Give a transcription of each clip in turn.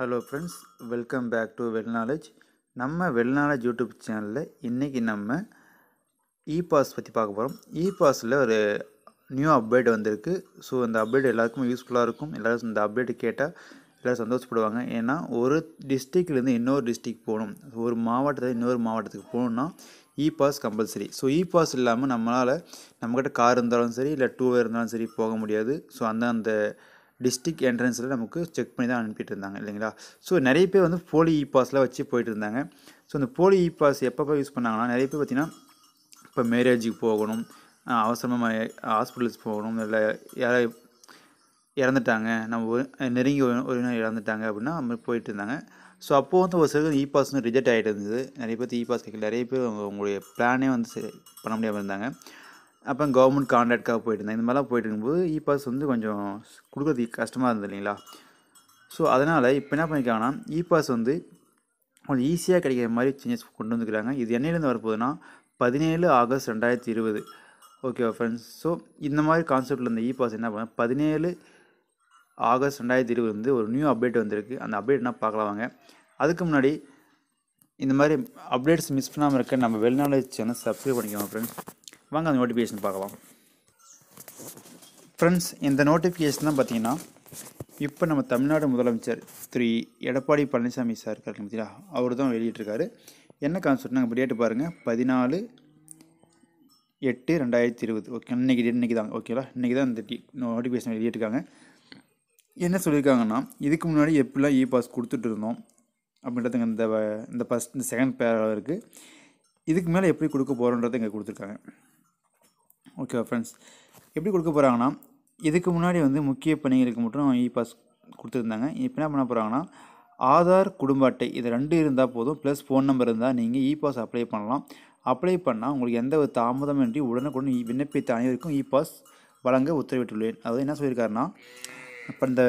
hello friends welcome back to well knowledge நம்ம well knowledge YouTube சேனலில் இன்றைக்கி நம்ம இ பாஸ் பற்றி பார்க்க போகிறோம் இ பாஸில் ஒரு நியூ அப்டேட் வந்திருக்கு ஸோ அந்த அப்டேட் எல்லாருக்குமே யூஸ்ஃபுல்லாக இருக்கும் எல்லோரும் இந்த அப்டேட் கேட்டால் எல்லோரும் சந்தோஷப்படுவாங்க ஏன்னா ஒரு டிஸ்ட்ரிக்ட்லேருந்து இன்னொரு டிஸ்ட்ரிக் போகணும் ஒரு மாவட்டத்தில் இன்னொரு மாவட்டத்துக்கு போகணுன்னா E pass compulsory so E pass இல்லாமல் நம்மளால் நம்மக்கிட்ட கார் இருந்தாலும் சரி இல்லை டூ வீலர் இருந்தாலும் சரி போக முடியாது ஸோ அந்த அந்த டிஸ்ட்ரிக் என்ட்ரன்ஸில் நமக்கு செக் பண்ணி தான் அனுப்பிட்டு இருந்தாங்க இல்லைங்களா ஸோ நிறைய பேர் வந்து போலி இ பாஸ்லாம் வச்சு போயிட்டு இருந்தாங்க ஸோ அந்த போலி இ பாஸ் எப்பப்போ யூஸ் பண்ணாங்கன்னா நிறைய பேர் பார்த்திங்கன்னா இப்போ மேரேஜுக்கு போகணும் அவசரமாக ஹாஸ்பிட்டல்ஸ் போகணும் இல்லை யாரோ இறந்துட்டாங்க நம்ம நெருங்கி உறவினர் இறந்துட்டாங்க அப்படின்னா நம்ம போயிட்டு இருந்தாங்க ஸோ அப்போது வந்து ஒரு சிலருக்கு இ பாஸ் வந்து ரிஜெக்ட் ஆகிட்டு இருந்தது நிறைய பேர் இ பாஸ் கேட்கல நிறைய பேர் உங்களுடைய பிளானே வந்து பண்ண முடியாமல் இருந்தாங்க அப்போ கவர்மெண்ட் கான்ட்ராக்ட்காக போயிட்டு இருந்தேன் இந்த மாதிரிலாம் போயிட்டு இருக்கும்போது இ பாஸ் வந்து கொஞ்சம் கொடுக்குறதுக்கு கஷ்டமாக இருந்தது இல்லைங்களா ஸோ அதனால் இப்போ என்ன பண்ணிக்காங்கன்னா இ பாஸ் வந்து கொஞ்சம் ஈஸியாக கிடைக்கிற மாதிரி சேஞ்சஸ் கொண்டு வந்துக்கிறாங்க இது என்னையிலேருந்து வரப்போகுதுன்னா பதினேழு ஆகஸ்ட் ரெண்டாயிரத்தி இருபது ஓகேவா ஃப்ரெண்ட்ஸ் ஸோ இந்த மாதிரி கான்செப்டில் இந்த இ பாஸ் என்ன பண்ண பதினேழு ஆகஸ்ட் ரெண்டாயிரத்தி இருபது வந்து ஒரு நியூ அப்டேட் வந்திருக்கு அந்த என்ன பார்க்கலாம் வாங்க அதுக்கு முன்னாடி இந்த மாதிரி அப்டேட்ஸ் மிஸ் பண்ணாமல் இருக்க நம்ம வெளிநாடு சேனல் சப்ஸ்கிரைப் பண்ணிக்கோங்க ஃப்ரெண்ட்ஸ் வாங்க அந்த நோட்டிஃபிகேஷன் பார்க்கலாம் ஃப்ரெண்ட்ஸ் இந்த நோட்டிஃபிகேஷன் தான் பார்த்தீங்கன்னா இப்போ நம்ம தமிழ்நாடு முதலமைச்சர் திரு எடப்பாடி பழனிசாமி சார் இருக்காரு பார்த்தீங்களா அவர் தான் வெளியிட்டிருக்காரு என்ன கான்செப்ட் நாங்கள் டேட்டு பாருங்கள் பதினாலு எட்டு ரெண்டாயிரத்தி இருபது ஓகே இன்றைக்கி இன்றைக்கி தான் ஓகேவா இன்றைக்கி தான் இந்த நோட்டிஃபிகேஷன் வெளியிட்டிருக்காங்க என்ன சொல்லியிருக்காங்கன்னா இதுக்கு முன்னாடி எப்படிலாம் இ பாஸ் கொடுத்துட்டு இருந்தோம் அப்படின்றதுங்க இந்த இந்த ஃபஸ்ட் இந்த செகண்ட் பேராக இருக்குது இதுக்கு மேலே எப்படி கொடுக்க போகிறோன்றது இங்கே கொடுத்துருக்காங்க ஓகேவா ஃப்ரெண்ட்ஸ் எப்படி கொடுக்க போகிறாங்கன்னா இதுக்கு முன்னாடி வந்து முக்கிய பணிகளுக்கு மட்டும் இ பாஸ் கொடுத்துருந்தாங்க இப்போ என்ன பண்ண போகிறாங்கன்னா ஆதார் குடும்ப அட்டை இது ரெண்டு இருந்தால் போதும் ப்ளஸ் ஃபோன் நம்பர் இருந்தால் நீங்கள் இ பாஸ் அப்ளை பண்ணலாம் அப்ளை பண்ணால் உங்களுக்கு எந்த ஒரு தாமதமின்றி உடனுக்குடன் விண்ணப்பித்த அனைவருக்கும் இ பாஸ் வழங்க உத்தரவிட்டுள்ளேன் அதாவது என்ன சொல்லியிருக்காருன்னா இப்போ இந்த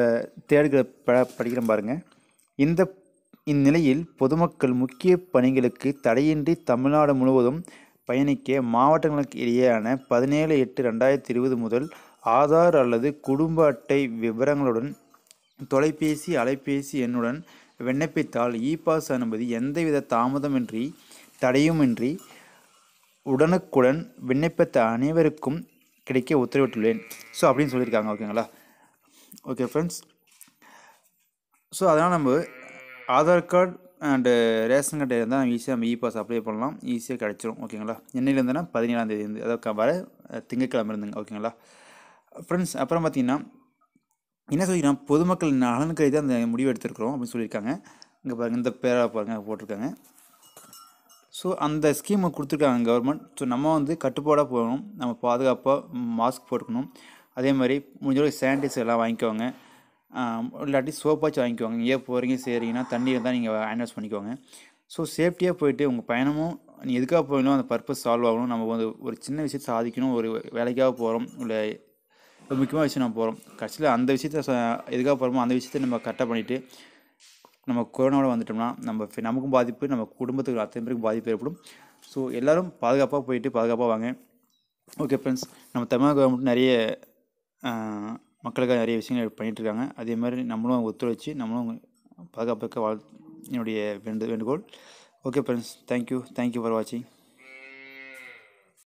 தேடுகிற ப படிக்கிற பாருங்கள் இந்த இந்நிலையில் பொதுமக்கள் முக்கிய பணிகளுக்கு தடையின்றி தமிழ்நாடு முழுவதும் பயணிக்க மாவட்டங்களுக்கு இடையேயான பதினேழு எட்டு ரெண்டாயிரத்தி இருபது முதல் ஆதார் அல்லது குடும்ப அட்டை விவரங்களுடன் தொலைபேசி அலைபேசி எண்ணுடன் விண்ணப்பித்தால் இ பாஸ் அனுமதி எந்தவித தாமதமின்றி தடையுமின்றி உடனுக்குடன் விண்ணப்பித்த அனைவருக்கும் கிடைக்க உத்தரவிட்டுள்ளேன் ஸோ அப்படின்னு சொல்லியிருக்காங்க ஓகேங்களா ஓகே ஃப்ரெண்ட்ஸ் ஸோ அதனால் நம்ம ஆதார் கார்டு அண்டு ரேஷன் இருந்தால் நம்ம ஈஸியாக நம்ம இ பாஸ் அப்ளை பண்ணலாம் ஈஸியாக கிடச்சிரும் ஓகேங்களா என்னையிலேருந்துன்னா பதினேழாம் தேதி இருந்து அதாவது வர திங்கக்கிழமை இருந்துங்க ஓகேங்களா ஃப்ரெண்ட்ஸ் அப்புறம் பார்த்தீங்கன்னா என்ன சொல்லிக்கிறோம் பொதுமக்கள் நலன் கருதி தான் அந்த முடிவு எடுத்திருக்கிறோம் அப்படின்னு சொல்லியிருக்காங்க இங்கே பாருங்கள் இந்த பேராக பாருங்கள் போட்டிருக்காங்க ஸோ அந்த ஸ்கீமை கொடுத்துருக்காங்க கவர்மெண்ட் ஸோ நம்ம வந்து கட்டுப்பாடாக போகணும் நம்ம பாதுகாப்பாக மாஸ்க் போட்டுக்கணும் அதே மாதிரி முடிஞ்சளவுக்கு சானிடைசர் எல்லாம் வாங்கிக்கோங்க இல்லாட்டி சோப்பாச்சு வாங்கிக்குவாங்க இங்கே போகிறீங்க சரிங்கன்னா தண்ணியில் தான் நீங்கள் ஹேண்ட்வாஷ் பண்ணிக்கோங்க ஸோ சேஃப்டியாக போயிட்டு உங்கள் பயணமும் நீ எதுக்காக போயிடும் அந்த பர்பஸ் சால்வ் ஆகணும் நம்ம வந்து ஒரு சின்ன விஷயத்தை சாதிக்கணும் ஒரு வேலைக்காக போகிறோம் இல்லை ஒரு முக்கியமாக விஷயம் நம்ம போகிறோம் கட்சியில் அந்த விஷயத்த எதுக்காக போகிறோமோ அந்த விஷயத்த நம்ம கரெக்டாக பண்ணிவிட்டு நம்ம கொரோனாவோட வந்துட்டோம்னா நம்ம நமக்கும் பாதிப்பு நம்ம குடும்பத்துக்கு அத்தனை பேருக்கும் பாதிப்பு ஏற்படும் ஸோ எல்லோரும் பாதுகாப்பாக போயிட்டு பாதுகாப்பாக வாங்க ஓகே ஃப்ரெண்ட்ஸ் நம்ம தமிழக கவர்மெண்ட் நிறைய மக்களுக்காக நிறைய விஷயங்கள் பண்ணிகிட்ருக்காங்க அதே மாதிரி நம்மளும் ஒத்துழைச்சி நம்மளும் பாதுகாப்பாக வாழ் என்னுடைய வேண்டு வேண்டுகோள் okay friends thank you thank you for வாட்சிங்